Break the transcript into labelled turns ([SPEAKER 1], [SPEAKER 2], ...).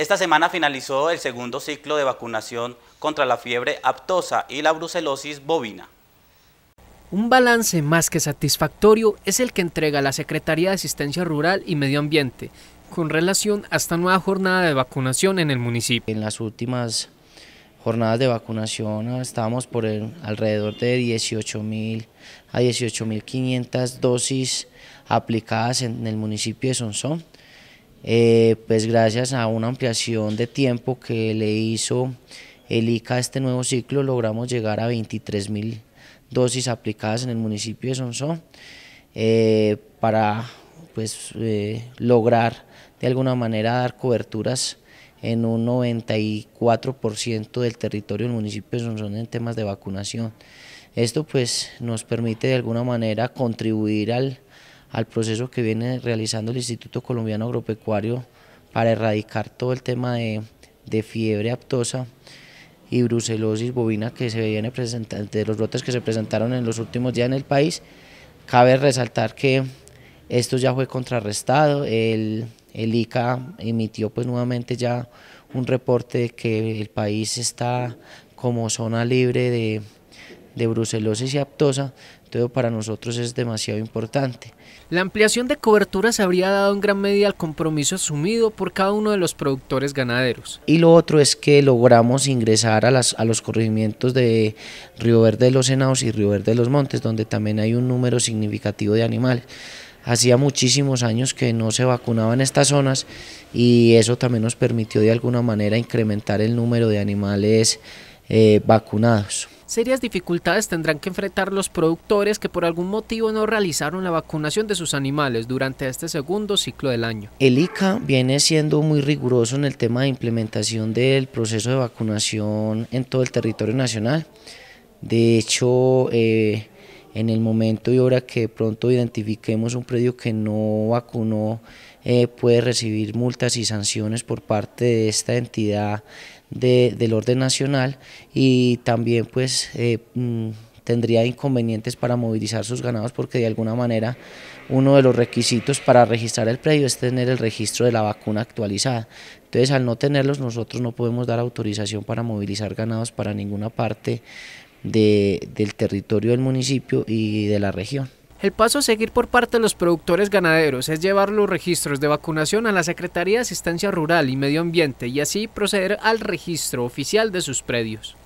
[SPEAKER 1] Esta semana finalizó el segundo ciclo de vacunación contra la fiebre aptosa y la brucelosis bovina.
[SPEAKER 2] Un balance más que satisfactorio es el que entrega la Secretaría de Asistencia Rural y Medio Ambiente con relación a esta
[SPEAKER 1] nueva jornada de vacunación en el municipio. En las últimas jornadas de vacunación ah, estábamos por alrededor de 18.000 a 18.500 dosis aplicadas en el municipio de Sonsón. Eh, pues gracias a una ampliación de tiempo que le hizo el ICA a este nuevo ciclo, logramos llegar a 23 mil dosis aplicadas en el municipio de Sonsón eh, para pues, eh, lograr de alguna manera dar coberturas en un 94% del territorio del municipio de Sonsón en temas de vacunación. Esto pues nos permite de alguna manera contribuir al al proceso que viene realizando el Instituto Colombiano Agropecuario para erradicar todo el tema de, fiebre aptosa y brucelosis bovina que se viene presentando, de los brotes que se presentaron en los últimos días en el país. Cabe resaltar que esto ya fue contrarrestado, el, el ICA emitió pues nuevamente ya un reporte de que el país está como zona libre de, de brucelosis y aptosa, todo para nosotros es demasiado importante. La ampliación de cobertura se habría dado en gran medida al compromiso asumido por cada
[SPEAKER 2] uno de los productores ganaderos.
[SPEAKER 1] Y lo otro es que logramos ingresar a, las, a los corregimientos de Río Verde de los Senados y Río Verde de los Montes, donde también hay un número significativo de animales hacía muchísimos años que no se vacunaban estas zonas y eso también nos permitió de alguna manera incrementar el número de animales eh, vacunados.
[SPEAKER 2] Serias dificultades tendrán que enfrentar los productores que por algún motivo no realizaron la vacunación de sus animales durante este segundo ciclo del año.
[SPEAKER 1] El ICA viene siendo muy riguroso en el tema de implementación del proceso de vacunación en todo el territorio nacional. De hecho, eh, en el momento y hora que pronto identifiquemos un predio que no vacunó, eh, puede recibir multas y sanciones por parte de esta entidad de, del orden nacional y también pues eh, mm, tendría inconvenientes para movilizar sus ganados porque de alguna manera uno de los requisitos para registrar el predio es tener el registro de la vacuna actualizada. Entonces al no tenerlos nosotros no podemos dar autorización para movilizar ganados para ninguna parte de, del territorio del municipio y de la región.
[SPEAKER 2] El paso a seguir por parte de los productores ganaderos es llevar los registros de vacunación a la Secretaría de Asistencia Rural y Medio Ambiente y así proceder al registro oficial de sus predios.